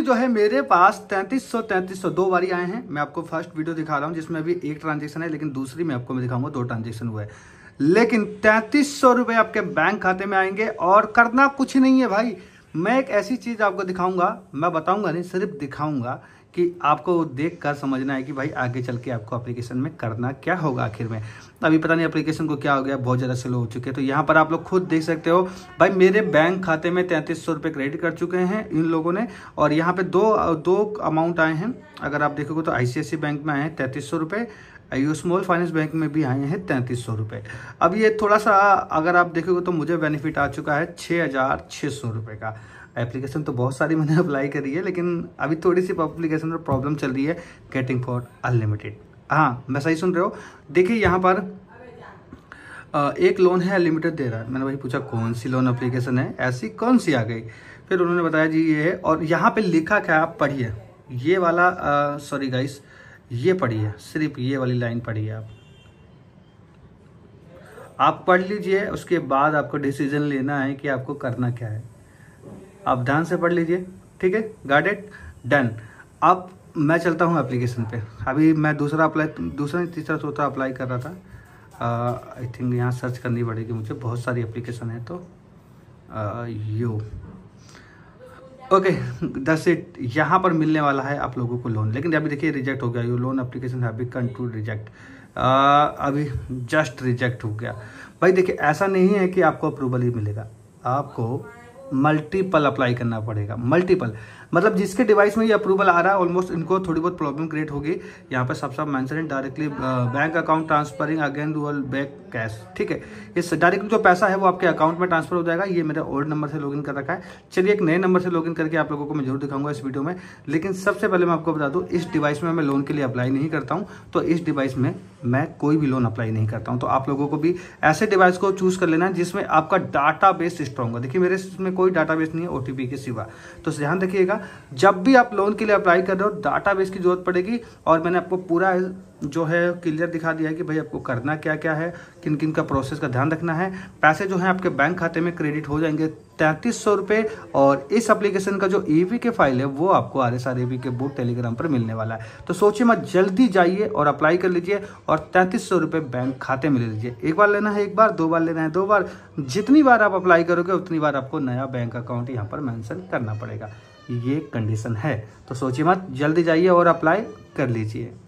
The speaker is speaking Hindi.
जो है मेरे पास 3300 3300 दो बारी आए हैं मैं आपको फर्स्ट वीडियो दिखा रहा हूं जिसमें अभी एक ट्रांजेक्शन है लेकिन दूसरी मैं आपको मैं दिखाऊंगा दो ट्रांजेक्शन हुआ है लेकिन तैंतीस सौ रुपए आपके बैंक खाते में आएंगे और करना कुछ नहीं है भाई मैं एक ऐसी चीज़ आपको दिखाऊंगा मैं बताऊंगा नहीं सिर्फ दिखाऊंगा कि आपको देख कर समझना है कि भाई आगे चल के आपको एप्लीकेशन में करना क्या होगा आखिर में अभी पता नहीं एप्लीकेशन को क्या हो गया बहुत ज़्यादा स्लो हो चुके हैं तो यहाँ पर आप लोग खुद देख सकते हो भाई मेरे बैंक खाते में तैंतीस सौ रुपये क्रेडिट कर चुके हैं इन लोगों ने और यहाँ पे दो दो अमाउंट आए हैं अगर आप देखोगे तो आई बैंक में आए हैं तैंतीस सौ रुपये यू स्मॉल फाइनेंस बैंक में भी आए हैं तैंतीस सौ रुपये अब ये थोड़ा सा अगर आप देखोगे तो मुझे बेनिफिट आ चुका है छः हज़ार छः सौ रुपये का एप्लीकेशन तो बहुत सारी मैंने अप्लाई करी है लेकिन अभी थोड़ी सी एप्लीकेशन में प्रॉब्लम चल रही है गेटिंग फॉर अनलिमिटेड हाँ मैं सही सुन रहे हो देखिए यहाँ पर एक लोन है अनलिमिटेड दे रहा है मैंने वही पूछा कौन सी लोन अप्लीकेशन है ऐसी कौन सी आ गई फिर उन्होंने बताया जी ये है और यहाँ पर लिखा क्या आप पढ़िए ये वाला सॉरी गाइस ये पढ़िए सिर्फ ये वाली लाइन पढ़िए आप आप पढ़ लीजिए उसके बाद आपको डिसीजन लेना है कि आपको करना क्या है आप ध्यान से पढ़ लीजिए ठीक है गार्डेड डन अब मैं चलता हूँ एप्लीकेशन पे अभी मैं दूसरा अप्लाई दूसरा तीसरा चौथा अप्लाई कर रहा था आई थिंक यहाँ सर्च करनी पड़ेगी मुझे बहुत सारी एप्लीकेशन है तो यू ओके दस इट यहाँ पर मिलने वाला है आप लोगों को लोन लेकिन अभी देखिए रिजेक्ट हो गया यू लोन अप्लीकेशन है रिजेक्ट अभी जस्ट रिजेक्ट हो गया भाई देखिए ऐसा नहीं है कि आपको अप्रूवल ही मिलेगा आपको मल्टीपल अप्लाई करना पड़ेगा मल्टीपल मतलब जिसके डिवाइस में ये अप्रूवल आ रहा है ऑलमोस्ट इनको थोड़ी बहुत प्रॉब्लम क्रिएट होगी यहाँ पर सब सब मैंसन directly bank account transferring again रूअल बैक कैश ठीक है इस डायरेक्ट जो पैसा है वो आपके अकाउंट में ट्रांसफर हो जाएगा ये मेरे ओल्ड नंबर से लॉगिन कर रखा है चलिए एक नए नंबर से लॉगिन करके आप लोगों को मैं जरूर दिखाऊंगा इस वीडियो में लेकिन सबसे पहले मैं आपको बता दूँ इस डिवाइस में मैं लोन के लिए अप्लाई नहीं करता हूँ तो इस डिवाइस में मैं कोई भी लोन अप्लाई नहीं करता हूँ तो आप लोगों को भी ऐसे डिवाइस को चूज कर लेना जिसमें आपका डाटा बेस स्ट्रॉन्ग हो देखिए मेरे इसमें कोई डाटाबेस नहीं है ओटीपी के सिवा तो ध्यान रखिएगा जब भी आप लोन के लिए अप्लाई कर रहे हो डाटाबेस की जरूरत पड़ेगी और मैंने आपको पूरा जो है क्लियर दिखा दिया है कि भाई आपको करना क्या क्या है किन किन का प्रोसेस का ध्यान रखना है पैसे जो है आपके बैंक खाते में क्रेडिट हो जाएंगे तैंतीस सौ रुपये और इस एप्लीकेशन का जो ई के फाइल है वो आपको आर एस आर ए के बोर्ड टेलीग्राम पर मिलने वाला है तो सोचिए मत जल्दी जाइए और अप्लाई कर लीजिए और तैंतीस सौ रुपये बैंक खाते में ले लीजिए एक बार लेना है एक बार दो बार लेना है दो बार जितनी बार आप अप्लाई करोगे उतनी बार आपको नया बैंक अकाउंट यहाँ पर मैंसन करना पड़ेगा ये कंडीशन है तो सोचिए मत जल्दी जाइए और अप्लाई कर लीजिए